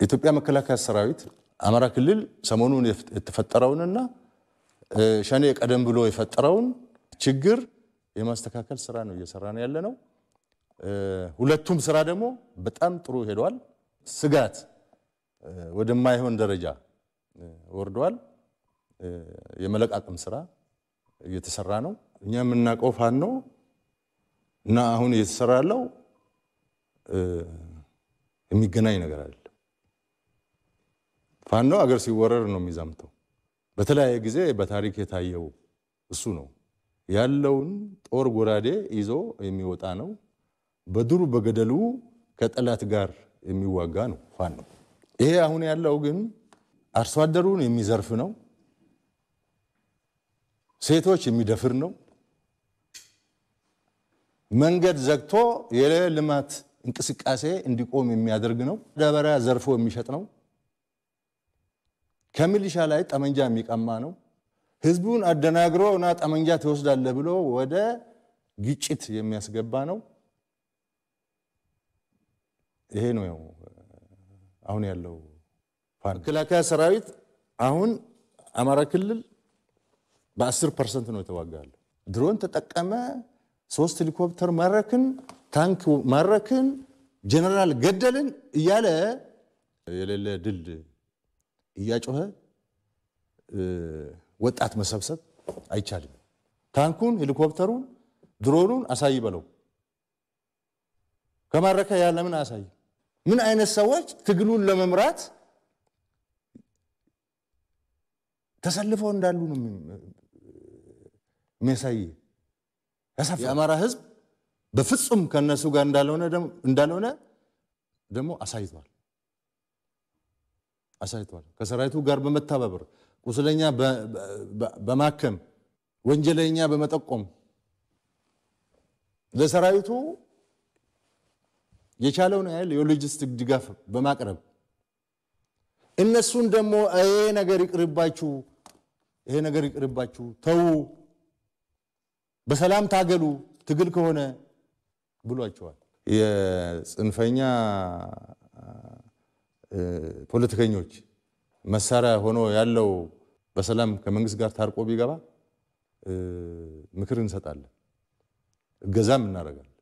የኢትዮጵያ መከላከያ ሰራዊት አማራ ክልል ሰሞኑን የተፈጠረውንና ሸኔ ቀደም ብሎ የፈጠረውን ችግር የማስተካከል ስራ ነው እየሰራ ነው ያለ ነው። ሁለቱም ስራ ደግሞ በጣም ጥሩ ሄደዋል። ስጋት ወደማይሆን ደረጃ ወርደዋል። የመለቃቅም ስራ እየተሰራ ነው። እኛ የምናውቀው ፋኖ እና አሁን እየተሰራ ያለው የሚገናኝ ነገር አለ። ፋኖ አገር ሲወረር ነው የሚዛምተው። በተለያየ ጊዜ በታሪክ የታየው እሱ ነው። ያለውን ጦር ጎራዴ ይዞ የሚወጣ ነው። በዱሩ በገደሉ ከጠላት ጋር የሚዋጋ ነው ፋኖ። ይሄ አሁን ያለው ግን አርሶ አደሩን የሚዘርፍ ነው። ሴቶች የሚደፍር ነው። መንገድ ዘግቶ የልማት እንቅስቃሴ እንዲቆም የሚያደርግ ነው። ደበራ ዘርፎ የሚሸጥ ነው። ከሚሊሻ ላይ ጠመንጃ የሚቀማ ነው። ህዝቡን አደናግሮ እና ጠመንጃ ትወስዳለ ብሎ ወደ ግጭት የሚያስገባ ነው። ይሄ ነው አሁን ያለው መከላከያ ሰራዊት። አሁን አማራ ክልል በ10 ፐርሰንት ነው የተዋጋለ። ድሮን ተጠቀመ፣ ሶስት ሄሊኮፕተር ማረክን፣ ታንክ ማረክን፣ ጀነራል ገደልን እያለ የሌለ ድል እያጮኸ ወጣት መሰብሰብ አይቻልም። ታንኩን፣ ሄሊኮፕተሩን፣ ድሮኑን አሳይ በለው። ከማረከ ያለ ምን አሳይ። ምን አይነት ሰዎች ትግሉን ለመምራት ተሰልፈው እንዳሉ ነው የሚያሳይ። የአማራ ህዝብ በፍጹም ከነሱ ጋር እንዳልሆነ ደግሞ አሳይቷል። አሳይቷል። ከሰራዊቱ ጋር በመተባበር ቁስለኛ በማከም ወንጀለኛ በመጠቆም ለሰራዊቱ የቻለውን ያህል የሎጂስቲክ ድጋፍ በማቅረብ እነሱን ደግሞ ይሄ ነገር ይቅርባችሁ፣ ይሄ ነገር ይቅርባችሁ፣ ተዉ፣ በሰላም ታገሉ፣ ትግል ከሆነ ብሏቸዋል። የጽንፈኛ ፖለቲከኞች መሳሪያ ሆኖ ያለው በሰላም ከመንግስት ጋር ታርቆ ቢገባ ምክር እንሰጣለን፣ እገዛም እናደርጋለን።